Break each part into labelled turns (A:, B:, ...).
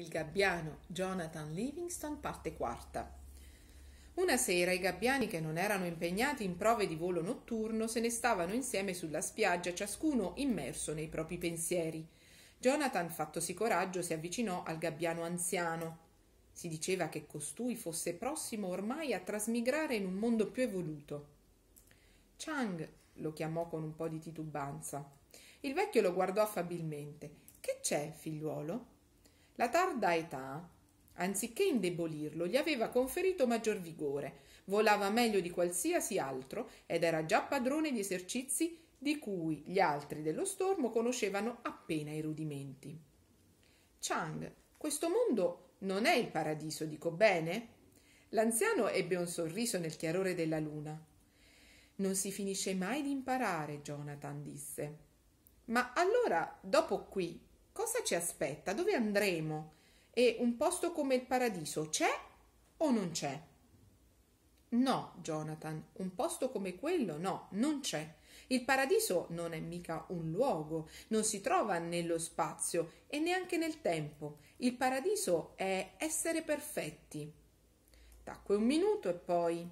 A: Il gabbiano Jonathan Livingston, parte quarta. Una sera i gabbiani che non erano impegnati in prove di volo notturno se ne stavano insieme sulla spiaggia, ciascuno immerso nei propri pensieri. Jonathan, fattosi coraggio, si avvicinò al gabbiano anziano. Si diceva che costui fosse prossimo ormai a trasmigrare in un mondo più evoluto. Chang lo chiamò con un po' di titubanza. Il vecchio lo guardò affabilmente. Che c'è, figliuolo? La tarda età, anziché indebolirlo, gli aveva conferito maggior vigore, volava meglio di qualsiasi altro ed era già padrone di esercizi di cui gli altri dello stormo conoscevano appena i rudimenti. Chang, questo mondo non è il paradiso, dico bene? L'anziano ebbe un sorriso nel chiarore della luna. Non si finisce mai di imparare, Jonathan disse. Ma allora, dopo qui, cosa ci aspetta? Dove andremo? E un posto come il paradiso c'è o non c'è? No, Jonathan, un posto come quello no, non c'è. Il paradiso non è mica un luogo, non si trova nello spazio e neanche nel tempo. Il paradiso è essere perfetti. Tacque un minuto e poi.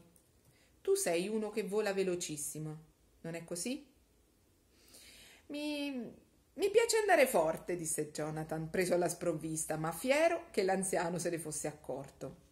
A: Tu sei uno che vola velocissimo, non è così? Mi mi piace andare forte, disse Jonathan, preso alla sprovvista, ma fiero che l'anziano se ne fosse accorto.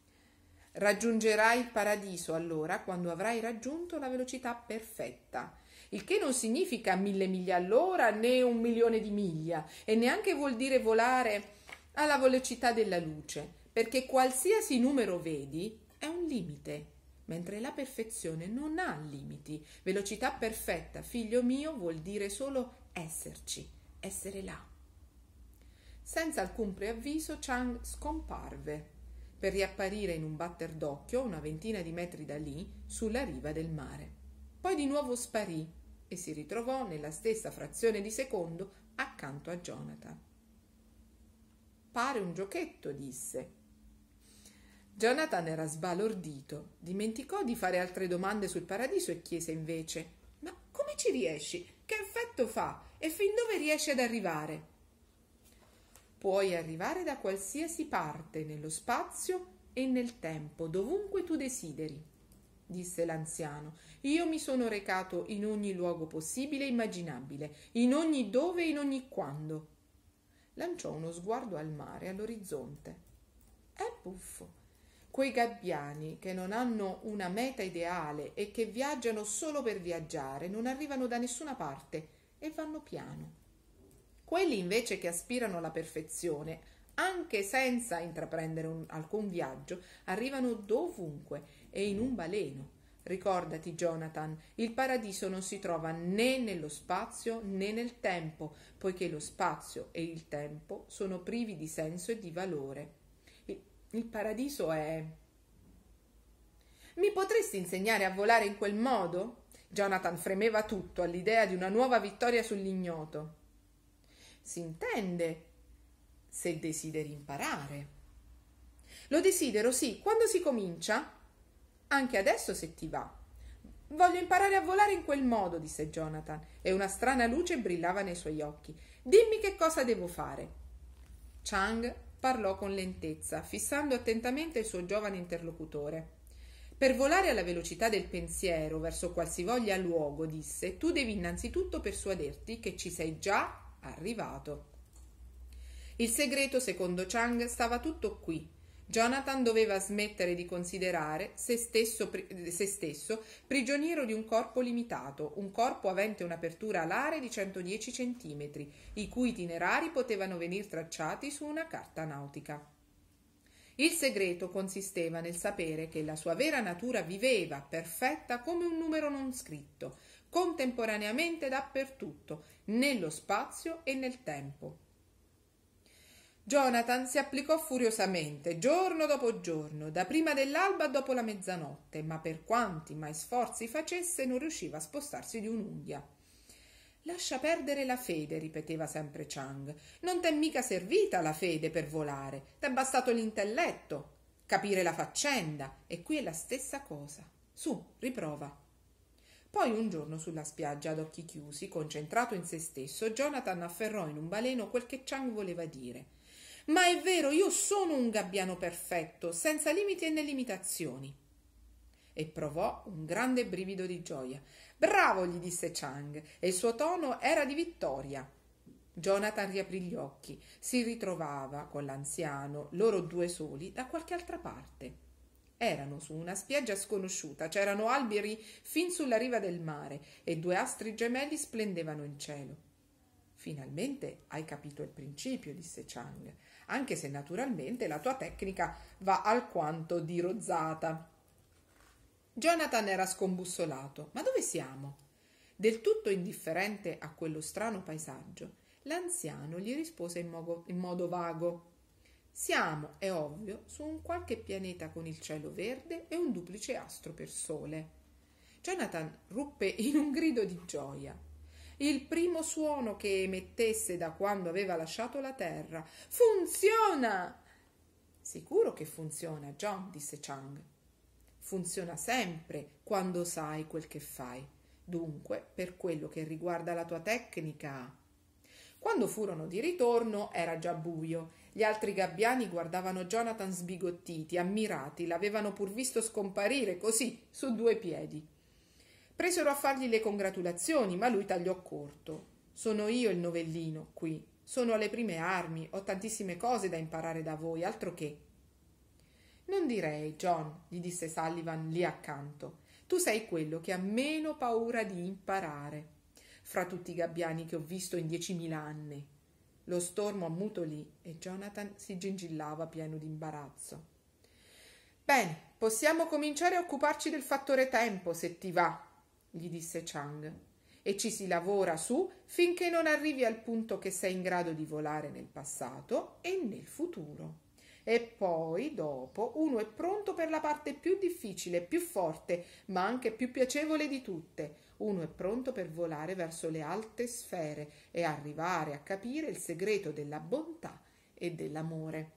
A: Raggiungerai il paradiso allora quando avrai raggiunto la velocità perfetta, il che non significa mille miglia all'ora né un milione di miglia e neanche vuol dire volare alla velocità della luce, perché qualsiasi numero vedi è un limite, mentre la perfezione non ha limiti. Velocità perfetta, figlio mio, vuol dire solo esserci essere là. Senza alcun preavviso, Chang scomparve per riapparire in un batter d'occhio una ventina di metri da lì sulla riva del mare. Poi di nuovo sparì e si ritrovò nella stessa frazione di secondo accanto a Jonathan. Pare un giochetto, disse. Jonathan era sbalordito, dimenticò di fare altre domande sul paradiso e chiese invece Ma come ci riesci? effetto fa e fin dove riesci ad arrivare. Puoi arrivare da qualsiasi parte nello spazio e nel tempo, dovunque tu desideri, disse l'anziano. Io mi sono recato in ogni luogo possibile e immaginabile, in ogni dove e in ogni quando. Lanciò uno sguardo al mare, all'orizzonte. È buffo. Quei gabbiani che non hanno una meta ideale e che viaggiano solo per viaggiare non arrivano da nessuna parte e vanno piano. Quelli invece che aspirano alla perfezione, anche senza intraprendere un, alcun viaggio, arrivano dovunque e in un baleno. Ricordati, Jonathan, il paradiso non si trova né nello spazio né nel tempo, poiché lo spazio e il tempo sono privi di senso e di valore. Il, il paradiso è... Mi potresti insegnare a volare in quel modo? Jonathan fremeva tutto all'idea di una nuova vittoria sull'ignoto. Si intende se desideri imparare. Lo desidero, sì, quando si comincia? Anche adesso se ti va. Voglio imparare a volare in quel modo, disse Jonathan, e una strana luce brillava nei suoi occhi. Dimmi che cosa devo fare. Chang parlò con lentezza, fissando attentamente il suo giovane interlocutore. Per volare alla velocità del pensiero verso qualsivoglia luogo, disse, tu devi innanzitutto persuaderti che ci sei già arrivato. Il segreto, secondo Chang, stava tutto qui. Jonathan doveva smettere di considerare se stesso, se stesso prigioniero di un corpo limitato, un corpo avente un'apertura alare di 110 centimetri, i cui itinerari potevano venir tracciati su una carta nautica. Il segreto consisteva nel sapere che la sua vera natura viveva, perfetta come un numero non scritto, contemporaneamente dappertutto, nello spazio e nel tempo. Jonathan si applicò furiosamente, giorno dopo giorno, da prima dell'alba a dopo la mezzanotte, ma per quanti mai sforzi facesse non riusciva a spostarsi di un'unghia. Lascia perdere la fede, ripeteva sempre Chang. Non t'è mica servita la fede per volare, t'è bastato l'intelletto, capire la faccenda, e qui è la stessa cosa. Su, riprova. Poi un giorno sulla spiaggia ad occhi chiusi, concentrato in se stesso, Jonathan afferrò in un baleno quel che Chang voleva dire. Ma è vero, io sono un gabbiano perfetto, senza limiti e né limitazioni e provò un grande brivido di gioia. Bravo, gli disse Chang, e il suo tono era di vittoria. Jonathan riaprì gli occhi, si ritrovava con l'anziano, loro due soli, da qualche altra parte. Erano su una spiaggia sconosciuta, c'erano alberi fin sulla riva del mare e due astri gemelli splendevano in cielo. Finalmente hai capito il principio, disse Chang, anche se naturalmente la tua tecnica va alquanto dirozzata. Jonathan era scombussolato. Ma dove siamo? Del tutto indifferente a quello strano paesaggio, l'anziano gli rispose in modo, in modo vago. Siamo, è ovvio, su un qualche pianeta con il cielo verde e un duplice astro per sole. Jonathan ruppe in un grido di gioia. Il primo suono che emettesse da quando aveva lasciato la Terra. Funziona! Sicuro che funziona, John, disse Chang funziona sempre quando sai quel che fai. Dunque, per quello che riguarda la tua tecnica. Quando furono di ritorno era già buio. Gli altri gabbiani guardavano Jonathan sbigottiti, ammirati, l'avevano pur visto scomparire così, su due piedi. Presero a fargli le congratulazioni, ma lui tagliò corto. Sono io il novellino qui. Sono alle prime armi, ho tantissime cose da imparare da voi, altro che. Non direi, John, gli disse Sullivan lì accanto. Tu sei quello che ha meno paura di imparare fra tutti i gabbiani che ho visto in diecimila anni. Lo stormo ammutolì e Jonathan si gingillava pieno di imbarazzo. Bene, possiamo cominciare a occuparci del fattore tempo, se ti va, gli disse Chang. E ci si lavora su finché non arrivi al punto che sei in grado di volare nel passato e nel futuro e poi dopo uno è pronto per la parte più difficile, più forte, ma anche più piacevole di tutte. Uno è pronto per volare verso le alte sfere e arrivare a capire il segreto della bontà e dell'amore.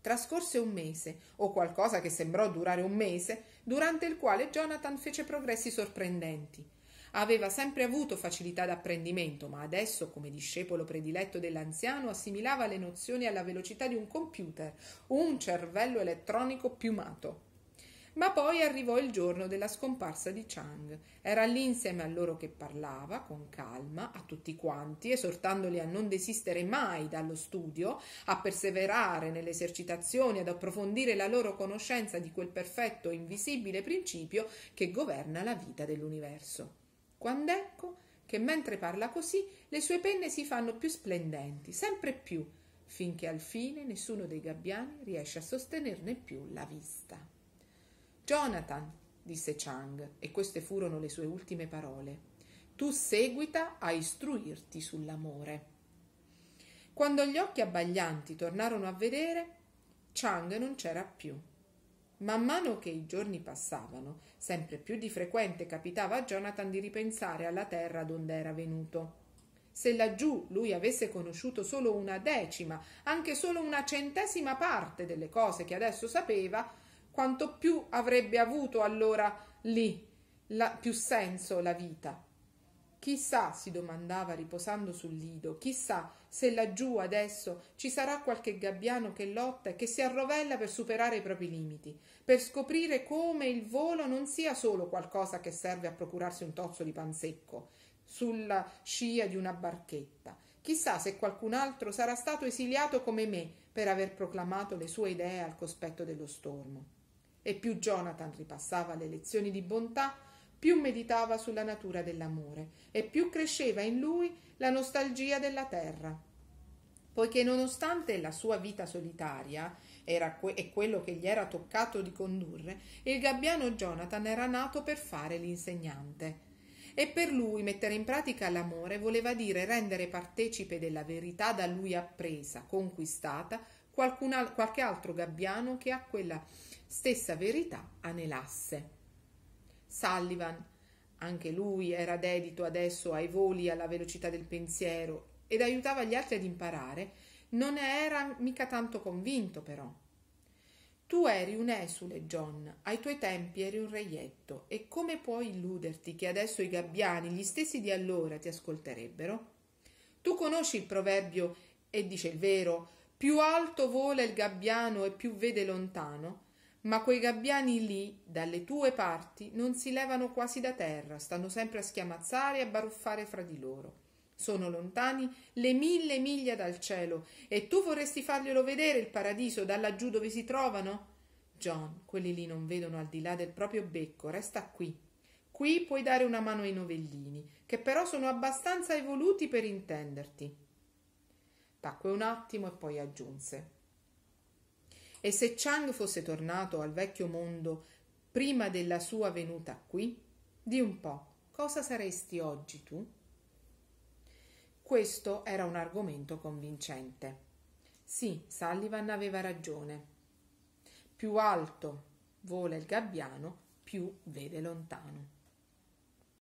A: Trascorse un mese, o qualcosa che sembrò durare un mese, durante il quale Jonathan fece progressi sorprendenti. Aveva sempre avuto facilità d'apprendimento, ma adesso, come discepolo prediletto dell'anziano, assimilava le nozioni alla velocità di un computer, un cervello elettronico piumato. Ma poi arrivò il giorno della scomparsa di Chang. Era lì insieme a loro che parlava, con calma, a tutti quanti, esortandoli a non desistere mai dallo studio, a perseverare nelle esercitazioni, ad approfondire la loro conoscenza di quel perfetto e invisibile principio che governa la vita dell'universo quando ecco che mentre parla così le sue penne si fanno più splendenti, sempre più, finché al fine nessuno dei gabbiani riesce a sostenerne più la vista. Jonathan, disse Chang, e queste furono le sue ultime parole, tu seguita a istruirti sull'amore. Quando gli occhi abbaglianti tornarono a vedere, Chang non c'era più. Man mano che i giorni passavano, sempre più di frequente capitava a Jonathan di ripensare alla terra donde era venuto. Se laggiù lui avesse conosciuto solo una decima, anche solo una centesima parte delle cose che adesso sapeva, quanto più avrebbe avuto allora lì la, più senso la vita. Chissà, si domandava riposando sul lido, chissà se laggiù adesso ci sarà qualche gabbiano che lotta e che si arrovella per superare i propri limiti, per scoprire come il volo non sia solo qualcosa che serve a procurarsi un tozzo di pan secco sulla scia di una barchetta. Chissà se qualcun altro sarà stato esiliato come me per aver proclamato le sue idee al cospetto dello stormo. E più Jonathan ripassava le lezioni di bontà, più meditava sulla natura dell'amore e più cresceva in lui la nostalgia della terra. Poiché nonostante la sua vita solitaria era que- e quello che gli era toccato di condurre, il gabbiano Jonathan era nato per fare l'insegnante. E per lui mettere in pratica l'amore voleva dire rendere partecipe della verità da lui appresa, conquistata, qualcun al- qualche altro gabbiano che a quella stessa verità anelasse. Sullivan, anche lui era dedito adesso ai voli e alla velocità del pensiero ed aiutava gli altri ad imparare, non ne era mica tanto convinto però. Tu eri un esule, John, ai tuoi tempi eri un reietto, e come puoi illuderti che adesso i gabbiani, gli stessi di allora, ti ascolterebbero? Tu conosci il proverbio, e dice il vero, più alto vola il gabbiano e più vede lontano? Ma quei gabbiani lì, dalle tue parti, non si levano quasi da terra, stanno sempre a schiamazzare e a baruffare fra di loro. Sono lontani le mille miglia dal cielo, e tu vorresti farglielo vedere il paradiso da laggiù dove si trovano? John, quelli lì non vedono al di là del proprio becco, resta qui. Qui puoi dare una mano ai novellini, che però sono abbastanza evoluti per intenderti. Tacque un attimo e poi aggiunse. E se Chang fosse tornato al vecchio mondo prima della sua venuta qui, di un po', cosa saresti oggi tu? Questo era un argomento convincente. Sì, Sullivan aveva ragione. Più alto vola il gabbiano, più vede lontano.